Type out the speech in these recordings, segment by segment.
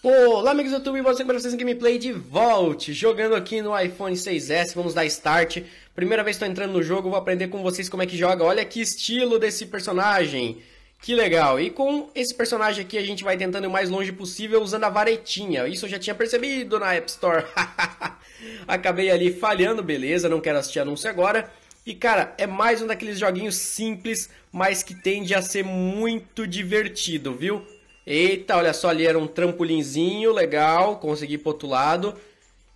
Olá amigos do YouTube, você com vocês em gameplay de volta, jogando aqui no iPhone 6S, vamos dar start. Primeira vez que estou entrando no jogo, vou aprender com vocês como é que joga, olha que estilo desse personagem, que legal. E com esse personagem aqui a gente vai tentando ir o mais longe possível usando a varetinha, isso eu já tinha percebido na App Store. Acabei ali falhando, beleza, não quero assistir anúncio agora. E cara, é mais um daqueles joguinhos simples, mas que tende a ser muito divertido, viu? Eita, olha só, ali era um trampolinzinho legal, consegui pro outro lado.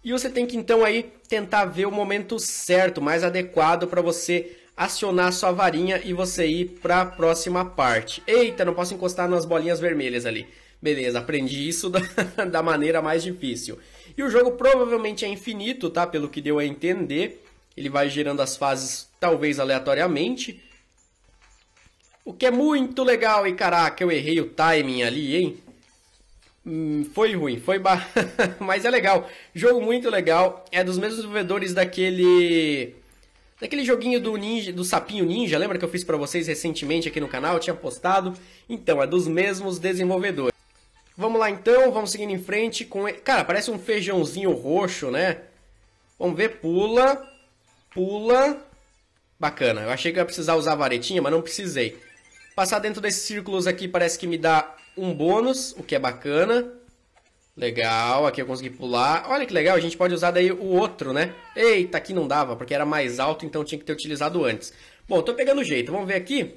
E você tem que então aí tentar ver o momento certo, mais adequado para você acionar sua varinha e você ir para a próxima parte. Eita, não posso encostar nas bolinhas vermelhas ali. Beleza, aprendi isso da, da maneira mais difícil. E o jogo provavelmente é infinito, tá? Pelo que deu a entender. Ele vai gerando as fases talvez aleatoriamente. O que é muito legal, e caraca, eu errei o timing ali, hein? Hum, foi ruim, foi ba... mas é legal. Jogo muito legal. É dos mesmos desenvolvedores daquele daquele joguinho do ninja, do sapinho ninja, lembra que eu fiz para vocês recentemente aqui no canal, eu tinha postado. Então, é dos mesmos desenvolvedores. Vamos lá então, vamos seguindo em frente com, cara, parece um feijãozinho roxo, né? Vamos ver, pula, pula. Bacana. Eu achei que eu ia precisar usar a varetinha, mas não precisei. Passar dentro desses círculos aqui parece que me dá um bônus, o que é bacana. Legal, aqui eu consegui pular. Olha que legal, a gente pode usar daí o outro, né? Eita, aqui não dava, porque era mais alto, então tinha que ter utilizado antes. Bom, tô pegando o jeito, vamos ver aqui.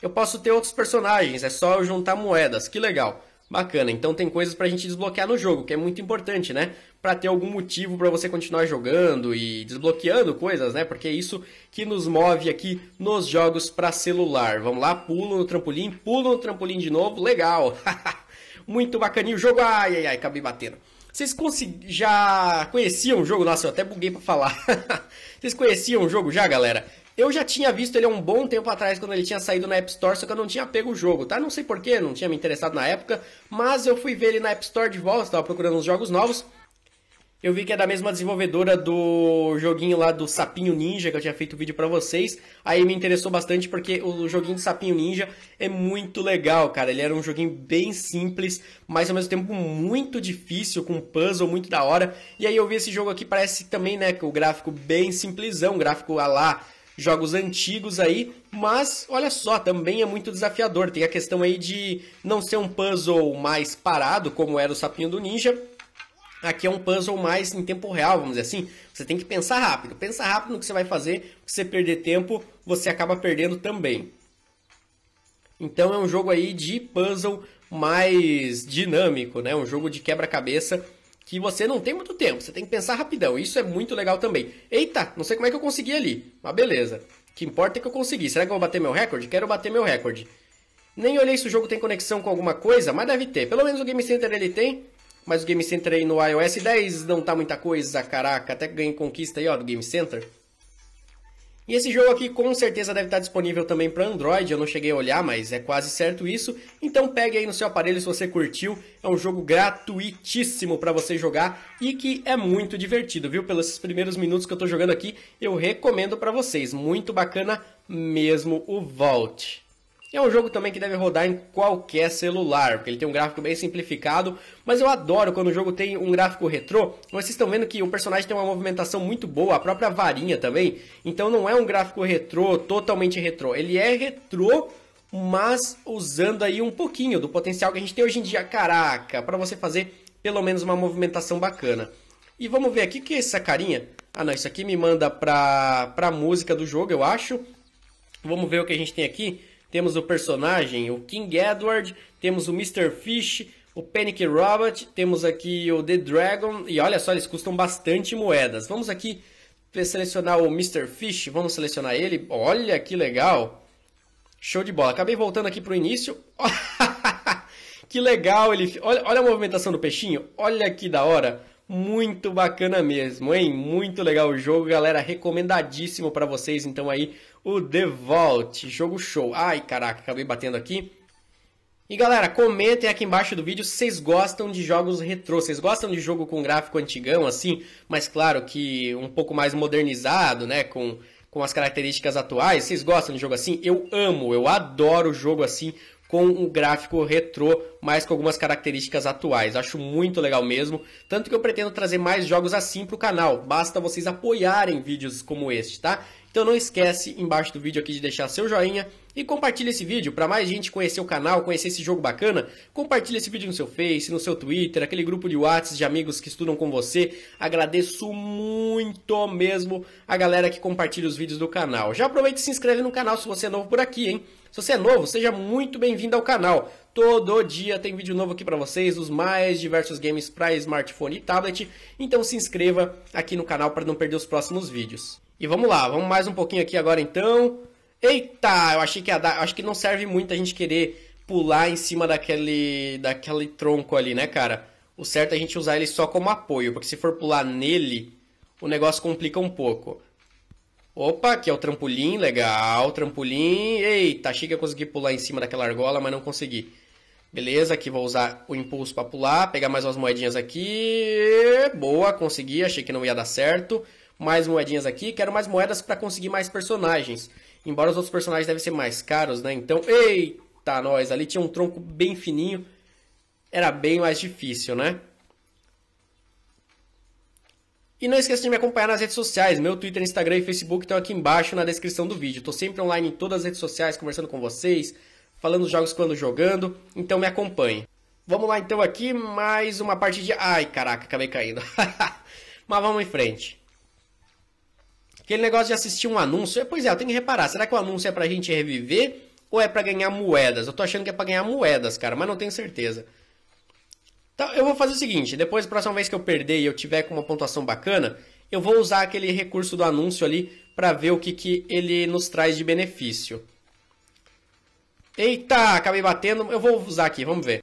Eu posso ter outros personagens, é só eu juntar moedas, que legal. Bacana, então tem coisas pra gente desbloquear no jogo, que é muito importante, né? Pra ter algum motivo para você continuar jogando e desbloqueando coisas, né? Porque é isso que nos move aqui nos jogos para celular. Vamos lá, pulo no trampolim, pulo no trampolim de novo, legal! muito bacaninho o jogo, ai ai ai, acabei batendo. Vocês consegu... já conheciam o jogo? Nossa, eu até buguei pra falar. Vocês conheciam o jogo já, galera? Eu já tinha visto ele há um bom tempo atrás, quando ele tinha saído na App Store, só que eu não tinha pego o jogo, tá? Não sei porquê, não tinha me interessado na época, mas eu fui ver ele na App Store de volta, estava procurando uns jogos novos. Eu vi que é da mesma desenvolvedora do joguinho lá do Sapinho Ninja, que eu tinha feito o vídeo para vocês. Aí me interessou bastante porque o joguinho do Sapinho Ninja é muito legal, cara. Ele era um joguinho bem simples, mas ao mesmo tempo muito difícil, com puzzle muito da hora. E aí eu vi esse jogo aqui, parece também, né, que o gráfico bem simplesão, gráfico a lá jogos antigos aí, mas olha só, também é muito desafiador. Tem a questão aí de não ser um puzzle mais parado, como era o Sapinho do Ninja. Aqui é um puzzle mais em tempo real, vamos dizer assim. Você tem que pensar rápido. Pensa rápido no que você vai fazer, se você perder tempo, você acaba perdendo também. Então é um jogo aí de puzzle mais dinâmico, né? Um jogo de quebra-cabeça que você não tem muito tempo, você tem que pensar rapidão. Isso é muito legal também. Eita, não sei como é que eu consegui ali, mas beleza. O que importa é que eu consegui. Será que eu vou bater meu recorde? Quero bater meu recorde. Nem olhei se o jogo tem conexão com alguma coisa, mas deve ter. Pelo menos o Game Center ele tem, mas o Game Center aí no iOS 10 não tá muita coisa, caraca. Até ganhei conquista aí, ó, do Game Center. E esse jogo aqui com certeza deve estar disponível também para Android, eu não cheguei a olhar, mas é quase certo isso. Então pegue aí no seu aparelho se você curtiu, é um jogo gratuitíssimo para você jogar e que é muito divertido, viu? Pelos primeiros minutos que eu estou jogando aqui, eu recomendo para vocês, muito bacana mesmo o Vault. É um jogo também que deve rodar em qualquer celular, porque ele tem um gráfico bem simplificado, mas eu adoro quando o jogo tem um gráfico retrô. Vocês estão vendo que o personagem tem uma movimentação muito boa, a própria varinha também. Então não é um gráfico retrô, totalmente retrô. Ele é retrô, mas usando aí um pouquinho do potencial que a gente tem hoje em dia. Caraca, para você fazer pelo menos uma movimentação bacana. E vamos ver aqui que é essa carinha. Ah, não, isso aqui me manda pra, pra música do jogo, eu acho. Vamos ver o que a gente tem aqui temos o personagem, o King Edward, temos o Mr. Fish, o Panic Robot, temos aqui o The Dragon, e olha só, eles custam bastante moedas. Vamos aqui selecionar o Mr. Fish, vamos selecionar ele. Olha que legal! Show de bola. Acabei voltando aqui pro início. que legal ele. Olha, olha a movimentação do peixinho. Olha que da hora. Muito bacana mesmo, hein? Muito legal o jogo, galera. Recomendadíssimo para vocês, então, aí, o The Vault. Jogo show. Ai, caraca, acabei batendo aqui. E galera, comentem aqui embaixo do vídeo se vocês gostam de jogos retrô, vocês gostam de jogo com gráfico antigão assim, mas claro que um pouco mais modernizado, né, com, com as características atuais, vocês gostam de jogo assim? Eu amo, eu adoro jogo assim, com um gráfico retrô, mas com algumas características atuais. Acho muito legal mesmo, tanto que eu pretendo trazer mais jogos assim pro canal. Basta vocês apoiarem vídeos como este, tá? Então não esquece embaixo do vídeo aqui de deixar seu joinha e compartilha esse vídeo para mais gente conhecer o canal, conhecer esse jogo bacana. Compartilha esse vídeo no seu Face, no seu Twitter, aquele grupo de WhatsApp de amigos que estudam com você. Agradeço muito mesmo a galera que compartilha os vídeos do canal. Já aproveita e se inscreve no canal se você é novo por aqui, hein? Se você é novo, seja muito bem-vindo ao canal. Todo dia tem vídeo novo aqui para vocês, os mais diversos games para smartphone e tablet. Então se inscreva aqui no canal para não perder os próximos vídeos. E vamos lá, vamos mais um pouquinho aqui agora então. Eita, eu achei que ia dar, acho que não serve muito a gente querer pular em cima daquele daquele tronco ali, né, cara? O certo é a gente usar ele só como apoio, porque se for pular nele, o negócio complica um pouco. Opa, aqui é o trampolim, legal, trampolim. Eita, achei que ia conseguir pular em cima daquela argola, mas não consegui. Beleza, aqui vou usar o impulso para pular, pegar mais umas moedinhas aqui. Boa, consegui, achei que não ia dar certo. Mais moedinhas aqui, quero mais moedas para conseguir mais personagens. Embora os outros personagens devem ser mais caros, né? Então, eita, nós, ali tinha um tronco bem fininho. Era bem mais difícil, né? E não esqueça de me acompanhar nas redes sociais. Meu Twitter, Instagram e Facebook estão aqui embaixo na descrição do vídeo. Estou sempre online em todas as redes sociais, conversando com vocês, falando os jogos que eu ando jogando. Então me acompanhe. Vamos lá então aqui, mais uma parte de... Ai, caraca, acabei caindo. Mas vamos em frente. Aquele negócio de assistir um anúncio. É, pois é, eu tenho que reparar. Será que o anúncio é pra gente reviver ou é pra ganhar moedas? Eu tô achando que é pra ganhar moedas, cara, mas não tenho certeza. Então, eu vou fazer o seguinte: depois, a próxima vez que eu perder e eu tiver com uma pontuação bacana, eu vou usar aquele recurso do anúncio ali para ver o que, que ele nos traz de benefício. Eita, acabei batendo. Eu vou usar aqui, vamos ver.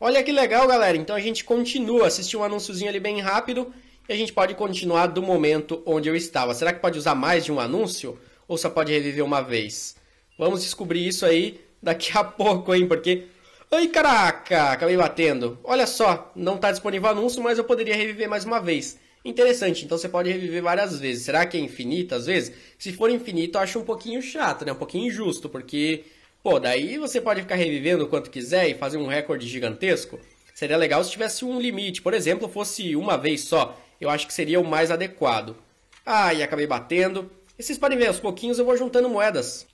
Olha que legal, galera. Então a gente continua, assistiu um anúnciozinho ali bem rápido e a gente pode continuar do momento onde eu estava. Será que pode usar mais de um anúncio ou só pode reviver uma vez? Vamos descobrir isso aí daqui a pouco, hein? Porque Ai, então, caraca, acabei batendo. Olha só, não está disponível anúncio, mas eu poderia reviver mais uma vez. Interessante, então você pode reviver várias vezes. Será que é infinito às vezes? Se for infinito, eu acho um pouquinho chato, né? Um pouquinho injusto, porque, pô, daí você pode ficar revivendo o quanto quiser e fazer um recorde gigantesco. Seria legal se tivesse um limite, por exemplo, fosse uma vez só. Eu acho que seria o mais adequado. Ai, e acabei batendo. E vocês podem ver, aos pouquinhos eu vou juntando moedas.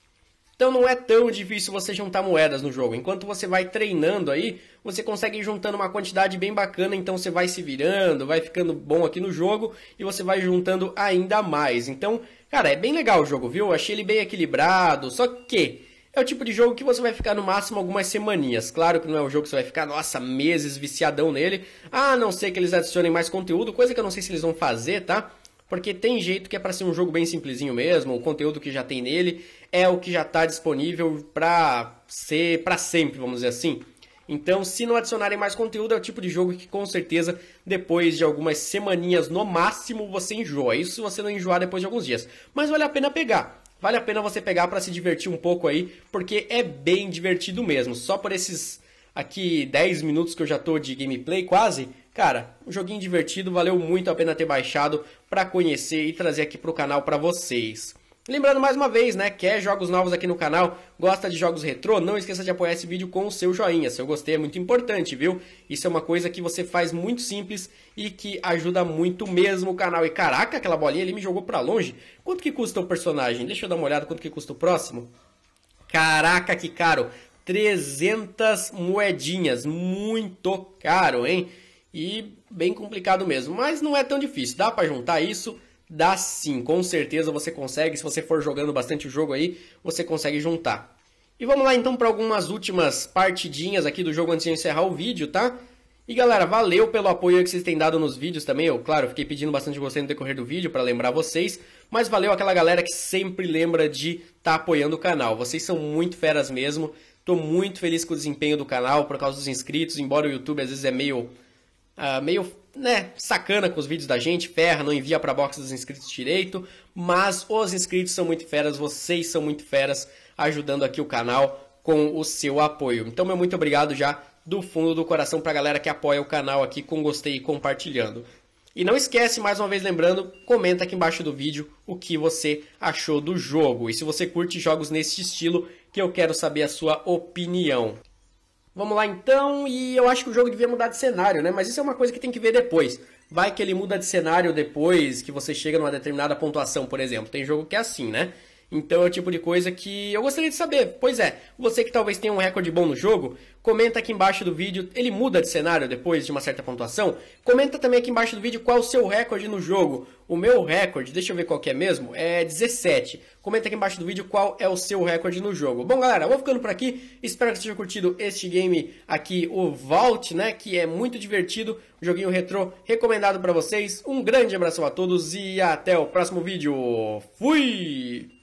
Então não é tão difícil você juntar moedas no jogo. Enquanto você vai treinando aí, você consegue ir juntando uma quantidade bem bacana, então você vai se virando, vai ficando bom aqui no jogo e você vai juntando ainda mais. Então, cara, é bem legal o jogo, viu? Achei ele bem equilibrado, só que é o tipo de jogo que você vai ficar no máximo algumas semaninhas. Claro que não é um jogo que você vai ficar, nossa, meses viciadão nele. A não ser que eles adicionem mais conteúdo, coisa que eu não sei se eles vão fazer, tá? porque tem jeito que é para ser um jogo bem simplesinho mesmo, o conteúdo que já tem nele é o que já está disponível para ser para sempre, vamos dizer assim. Então, se não adicionarem mais conteúdo, é o tipo de jogo que com certeza, depois de algumas semaninhas no máximo, você enjoa. Isso se você não enjoar depois de alguns dias. Mas vale a pena pegar. Vale a pena você pegar para se divertir um pouco aí, porque é bem divertido mesmo. Só por esses aqui 10 minutos que eu já tô de gameplay quase, Cara, um joguinho divertido, valeu muito a pena ter baixado para conhecer e trazer aqui pro canal para vocês. Lembrando mais uma vez, né, quer jogos novos aqui no canal, gosta de jogos retrô, não esqueça de apoiar esse vídeo com o seu joinha, seu gostei é muito importante, viu? Isso é uma coisa que você faz muito simples e que ajuda muito mesmo o canal. E caraca, aquela bolinha ele me jogou pra longe, quanto que custa o personagem? Deixa eu dar uma olhada quanto que custa o próximo. Caraca, que caro, 300 moedinhas, muito caro, hein? E bem complicado mesmo, mas não é tão difícil. Dá para juntar isso? Dá sim, com certeza você consegue. Se você for jogando bastante o jogo aí, você consegue juntar. E vamos lá então para algumas últimas partidinhas aqui do jogo antes de encerrar o vídeo, tá? E galera, valeu pelo apoio que vocês têm dado nos vídeos também. Eu, claro, fiquei pedindo bastante gostei no decorrer do vídeo para lembrar vocês, mas valeu aquela galera que sempre lembra de estar tá apoiando o canal. Vocês são muito feras mesmo. Tô muito feliz com o desempenho do canal por causa dos inscritos, embora o YouTube às vezes é meio uh, meio né, sacana com os vídeos da gente, ferra, não envia para a box dos inscritos direito, mas os inscritos são muito feras, vocês são muito feras, ajudando aqui o canal com o seu apoio. Então, meu muito obrigado já do fundo do coração para a galera que apoia o canal aqui com gostei e compartilhando. E não esquece, mais uma vez lembrando, comenta aqui embaixo do vídeo o que você achou do jogo. E se você curte jogos nesse estilo, que eu quero saber a sua opinião. Vamos lá então, e eu acho que o jogo devia mudar de cenário, né? Mas isso é uma coisa que tem que ver depois. Vai que ele muda de cenário depois que você chega numa determinada pontuação, por exemplo. Tem jogo que é assim, né? Então é o tipo de coisa que eu gostaria de saber. Pois é, você que talvez tenha um recorde bom no jogo, comenta aqui embaixo do vídeo. Ele muda de cenário depois de uma certa pontuação. Comenta também aqui embaixo do vídeo qual o seu recorde no jogo. O meu recorde, deixa eu ver qual que é mesmo, é 17. Comenta aqui embaixo do vídeo qual é o seu recorde no jogo. Bom, galera, vou ficando por aqui. Espero que vocês tenham curtido este game aqui, o Vault, né? Que é muito divertido. Um joguinho retrô recomendado para vocês. Um grande abraço a todos e até o próximo vídeo. Fui!